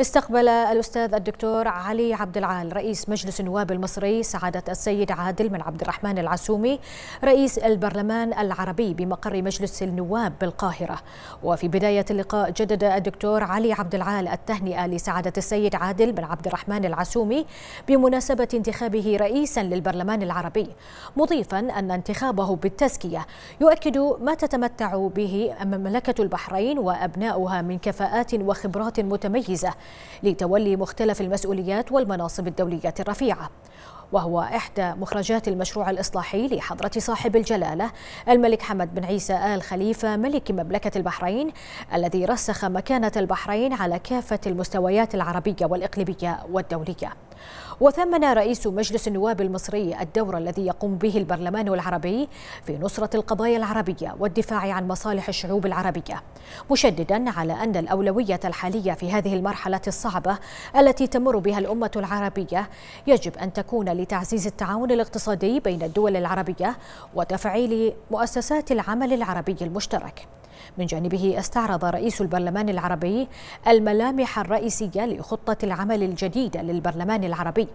استقبل الأستاذ الدكتور علي عبد العال رئيس مجلس النواب المصري سعادة السيد عادل بن عبد الرحمن العسومي رئيس البرلمان العربي بمقر مجلس النواب بالقاهرة وفي بداية اللقاء جدد الدكتور علي عبد العال التهنئة لسعادة السيد عادل بن عبد الرحمن العسومي بمناسبة انتخابه رئيسا للبرلمان العربي مضيفا أن انتخابه بالتزكية يؤكد ما تتمتع به مملكة البحرين وأبناؤها من كفاءات وخبرات متميزة لتولي مختلف المسؤوليات والمناصب الدولية الرفيعة وهو إحدى مخرجات المشروع الإصلاحي لحضرة صاحب الجلالة الملك حمد بن عيسى آل خليفة ملك مملكة البحرين الذي رسخ مكانة البحرين على كافة المستويات العربية والإقليمية والدولية وثمن رئيس مجلس النواب المصري الدور الذي يقوم به البرلمان العربي في نصرة القضايا العربية والدفاع عن مصالح الشعوب العربية مشددا على أن الأولوية الحالية في هذه المرحلة الصعبة التي تمر بها الأمة العربية يجب أن تكون لتعزيز التعاون الاقتصادي بين الدول العربية وتفعيل مؤسسات العمل العربي المشترك من جانبه استعرض رئيس البرلمان العربي الملامح الرئيسية لخطة العمل الجديدة للبرلمان العربي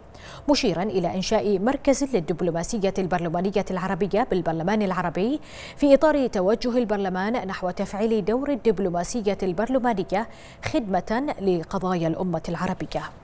مشيرا إلى إنشاء مركز للدبلوماسية البرلمانية العربية بالبرلمان العربي في إطار توجه البرلمان نحو تفعيل دور الدبلوماسية البرلمانية خدمة لقضايا الأمة العربية